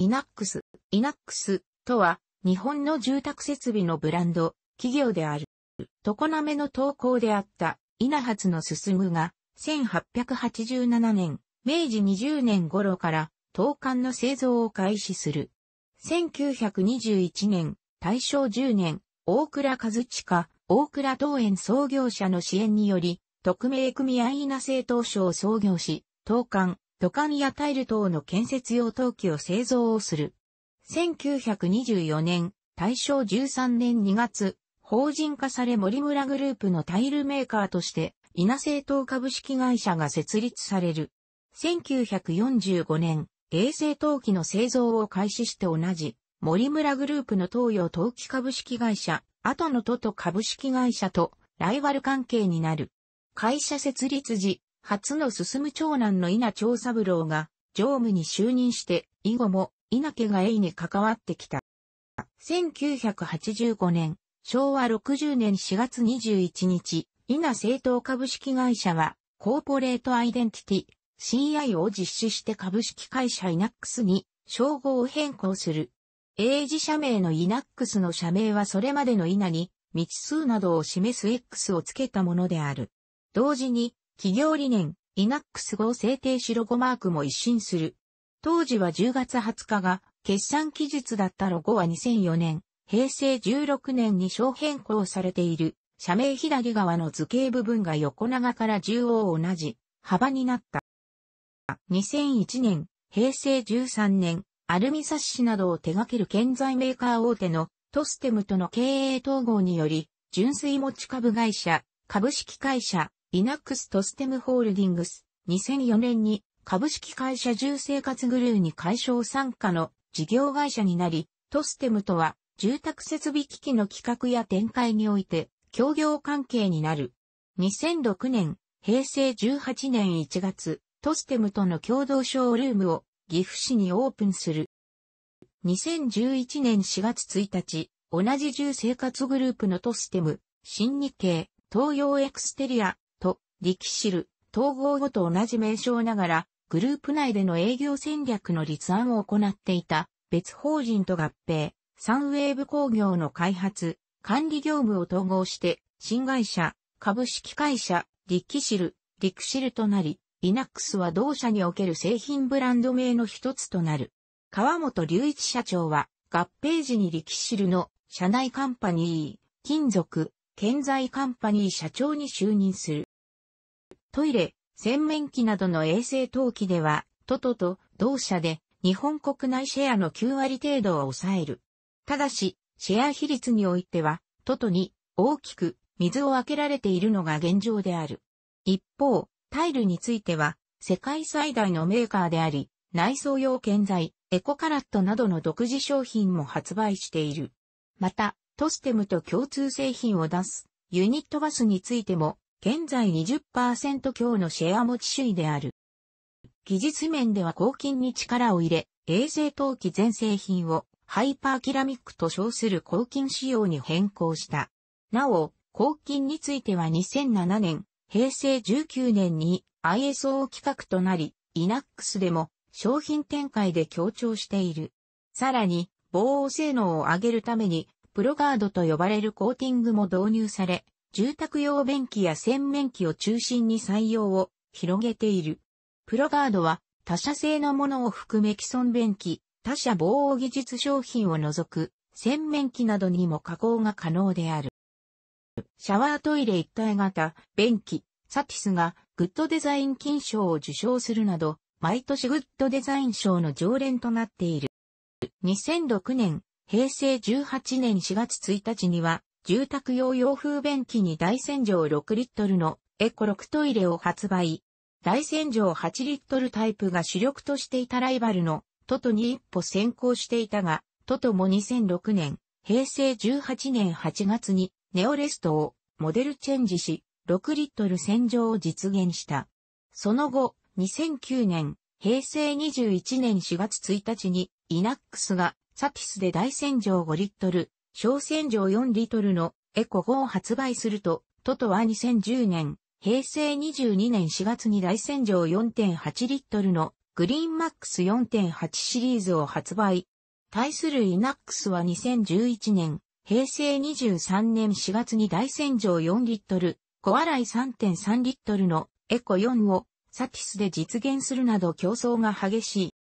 イナックス、イナックスとは日本の住宅設備のブランド、企業である。常滑の投稿であった稲発の進が1887年、明治20年頃から投函の製造を開始する。1921年、大正10年、大倉和親、大倉桃園創業者の支援により、特命組合稲製糖所を創業し、投函、土管やタイル等の建設用陶器を製造をする。1924年、大正13年2月、法人化され森村グループのタイルメーカーとして、稲製陶株式会社が設立される。1945年、衛星陶器の製造を開始して同じ、森村グループの東洋陶器株式会社、後の都と株式会社とライバル関係になる。会社設立時、初の進む長男の稲長三郎が、常務に就任して、以後も稲家が永に関わってきた。1985年、昭和60年4月21日、稲政党株式会社は、コーポレートアイデンティティ、CI を実施して株式会社イナックスに称号を変更する。英字社名のイナックスの社名はそれまでの稲に、未知数などを示す X をつけたものである。同時に、企業理念、イナックス号制定し、ロゴマークも一新する。当時は10月20日が決算期日だったロゴは2004年、平成16年に小変更されている。社名左側の図形部分が横長から中央同じ幅になった。2001年、平成13年、アルミサッシなどを手掛ける建材メーカー大手のトステムとの経営統合により、純粋持ち株会社、株式会社、リナックストステムホールディングス、2004年に株式会社重生活グルーに解消参加の事業会社になり、トステムとは住宅設備機器の企画や展開において協業関係になる。2006年、平成18年1月、トステムとの共同ショールームを岐阜市にオープンする。2011年4月1日、同じ住生活グループのトステム、新日系、東洋エクステリア、力シル、統合後と同じ名称ながら、グループ内での営業戦略の立案を行っていた、別法人と合併、サンウェーブ工業の開発、管理業務を統合して、新会社、株式会社、力ル、リ力シルとなり、リナックスは同社における製品ブランド名の一つとなる。川本隆一社長は、合併時に力シルの社内カンパニー、金属、建材カンパニー社長に就任する。トイレ、洗面器などの衛生陶器では、トトと同社で日本国内シェアの9割程度を抑える。ただし、シェア比率においては、トトに大きく水を開けられているのが現状である。一方、タイルについては、世界最大のメーカーであり、内装用建材、エコカラットなどの独自商品も発売している。また、トステムと共通製品を出すユニットバスについても現在20%強のシェア持ち主位である。技術面では抗菌に力を入れ、衛生陶器全製品をハイパーキラミックと称する抗菌仕様に変更した。なお、抗菌については2007年、平成19年に ISO 規格となり、Linux でも商品展開で強調している。さらに、防音性能を上げるために、プロガードと呼ばれるコーティングも導入され、住宅用便器や洗面器を中心に採用を広げている。プロガードは他社製のものを含め既存便器、他社防音技術商品を除く洗面器などにも加工が可能である。シャワートイレ一体型、便器、サティスがグッドデザイン金賞を受賞するなど、毎年グッドデザイン賞の常連となっている。2006年、平成18年4月1日には、住宅用洋風便器に大洗浄6リットルのエコ6トイレを発売。大洗浄8リットルタイプが主力としていたライバルのトトに一歩先行していたが、トトも2006年、平成18年8月にネオレストをモデルチェンジし、6リットル洗浄を実現した。その後、2009年、平成21年4月1日に、イナックスがサティスで大洗浄5リットル、小洗浄4リットルのエコ5を発売すると、トトは2010年、平成22年4月に大洗浄4.8リットルのグリーンマックス4.8シリーズを発売。対するイナックスは2011年、平成23年4月に大洗浄4リットル、小洗い3.3リットルのエコ4をサティスで実現するなど競争が激しい。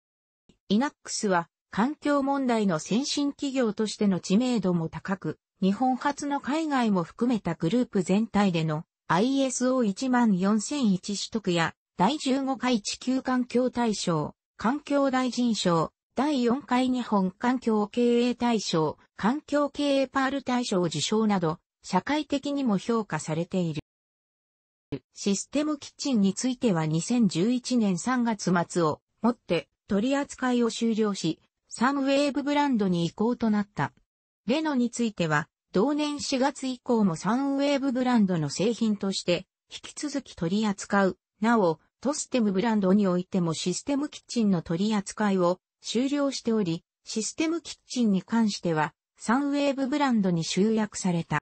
イナックスは環境問題の先進企業としての知名度も高く、日本初の海外も含めたグループ全体での ISO14001 取得や第15回地球環境大賞、環境大臣賞、第4回日本環境経営大賞、環境経営パール大賞受賞など、社会的にも評価されている。システムキッチンについては2011年3月末をもって取り扱いを終了し、サンウェーブブランドに移行となった。レノについては、同年4月以降もサンウェーブブランドの製品として、引き続き取り扱う。なお、トステムブランドにおいてもシステムキッチンの取り扱いを終了しており、システムキッチンに関しては、サンウェーブブランドに集約された。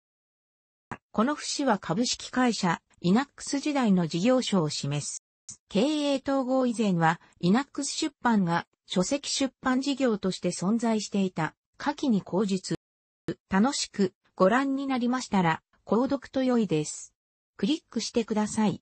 この節は株式会社、イナックス時代の事業所を示す。経営統合以前は、イナックス出版が書籍出版事業として存在していた、下記に口述。楽しくご覧になりましたら、購読と良いです。クリックしてください。